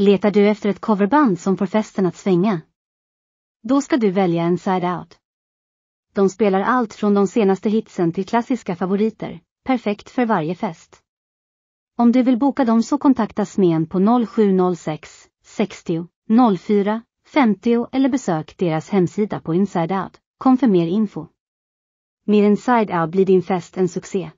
Letar du efter ett coverband som får festen att svänga? Då ska du välja en side-out. De spelar allt från de senaste hitsen till klassiska favoriter, perfekt för varje fest. Om du vill boka dem så kontakta Smen på 0706 60 04 50 eller besök deras hemsida på Inside Out. Kom för mer info. Med Inside Out blir din fest en succé.